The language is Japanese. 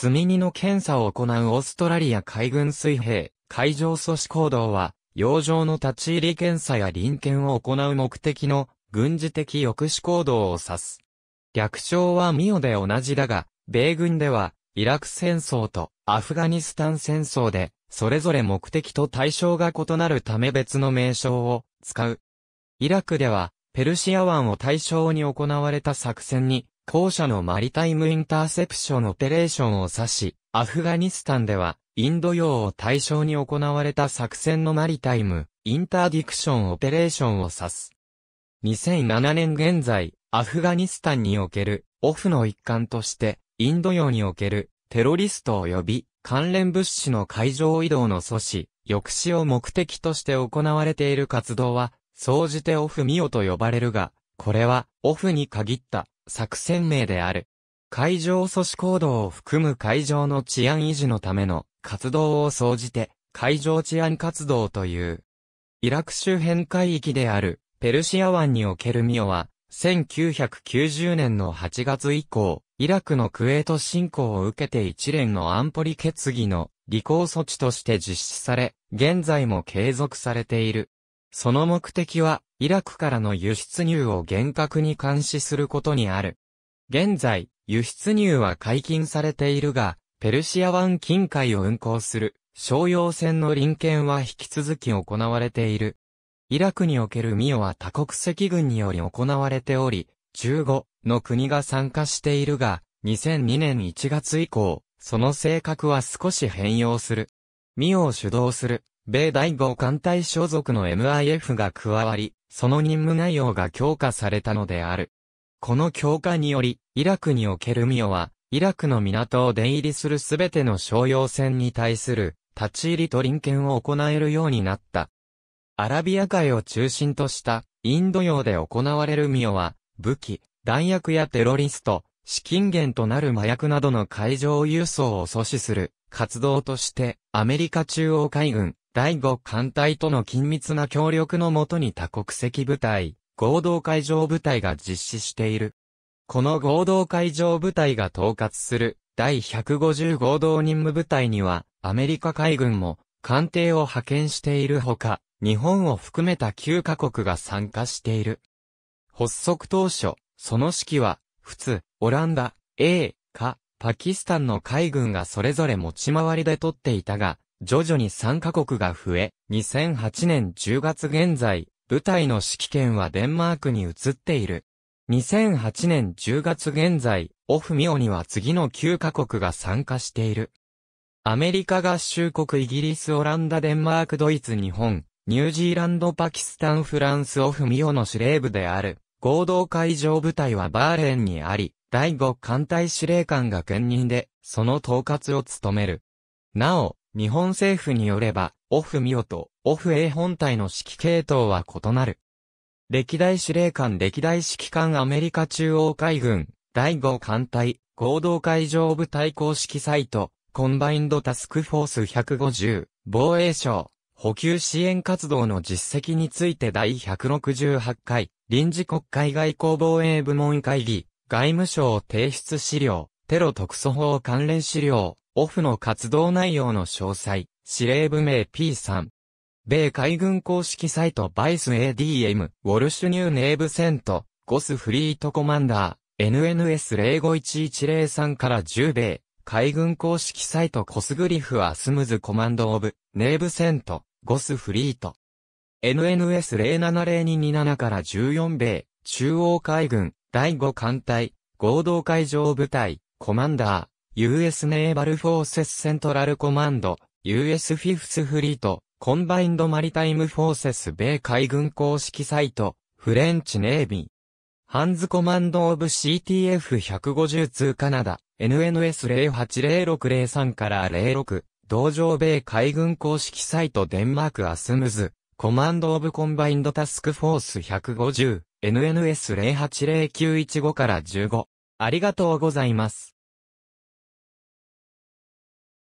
積み荷の検査を行うオーストラリア海軍水兵、海上阻止行動は、洋上の立ち入り検査や臨検を行う目的の軍事的抑止行動を指す。略称はミオで同じだが、米軍では、イラク戦争とアフガニスタン戦争で、それぞれ目的と対象が異なるため別の名称を使う。イラクでは、ペルシア湾を対象に行われた作戦に、後者のマリタイムインターセプションオペレーションを指し、アフガニスタンでは、インド洋を対象に行われた作戦のマリタイム、インターディクションオペレーションを指す。2007年現在、アフガニスタンにおける、オフの一環として、インド洋における、テロリスト及び、関連物資の海上移動の阻止、抑止を目的として行われている活動は、総じてオフミオと呼ばれるが、これは、オフに限った作戦名である。海上阻止行動を含む海上の治安維持のための活動を総じて、海上治安活動という。イラク周辺海域である、ペルシア湾におけるミオは、1990年の8月以降、イラクのクエート侵攻を受けて一連の安保理決議の履行措置として実施され、現在も継続されている。その目的は、イラクからの輸出入を厳格に監視することにある。現在、輸出入は解禁されているが、ペルシア湾近海を運航する商用船の臨検は引き続き行われている。イラクにおけるミオは多国籍軍により行われており、15の国が参加しているが、2002年1月以降、その性格は少し変容する。ミオを主導する米第5艦隊所属の MIF が加わり、その任務内容が強化されたのである。この強化により、イラクにおけるミオは、イラクの港を出入りするすべての商用船に対する、立ち入りと臨検を行えるようになった。アラビア海を中心とした、インド洋で行われるミオは、武器、弾薬やテロリスト、資金源となる麻薬などの海上輸送を阻止する活動として、アメリカ中央海軍、第5艦隊との緊密な協力のもとに多国籍部隊、合同海上部隊が実施している。この合同海上部隊が統括する第150合同任務部隊には、アメリカ海軍も艦艇を派遣しているほか、日本を含めた9カ国が参加している。発足当初、その指揮は、普通、オランダ、A、か、パキスタンの海軍がそれぞれ持ち回りで取っていたが、徐々に参加国が増え、2008年10月現在、舞台の指揮権はデンマークに移っている。2008年10月現在、オフミオには次の9カ国が参加している。アメリカ合衆国イギリスオランダデンマークドイツ日本、ニュージーランドパキスタンフランスオフミオの司令部である、合同会場部隊はバーレンにあり、第5艦隊司令官が兼任で、その統括を務める。なお、日本政府によれば、オフミオとオフ A 本体の指揮系統は異なる。歴代司令官歴代指揮官アメリカ中央海軍、第5艦隊、合同海上部隊公式サイト、コンバインドタスクフォース150、防衛省、補給支援活動の実績について第168回、臨時国会外交防衛部門会議、外務省提出資料、テロ特措法関連資料、オフの活動内容の詳細、司令部名 P 3米海軍公式サイトバイス ADM、ウォルシュニューネーブセント、ゴスフリートコマンダー、NNS051103 から10米、海軍公式サイトコスグリフアスムズコマンドオブ、ネーブセント、ゴスフリート。NNS070227 から14米、中央海軍、第5艦隊、合同海上部隊、コマンダー、US r c バルフォーセスセントラルコマンド、US フィフスフリート、コンバインドマリタイムフォーセス米海軍公式サイト、フレンチネイビー。ハンズコマンドオブ CTF150 通カナダ、NNS080603 から06、同場米海軍公式サイトデンマークアスムズ、コマンドオブコンバインドタスクフォース150、NNS080915 から15。ありがとうございます。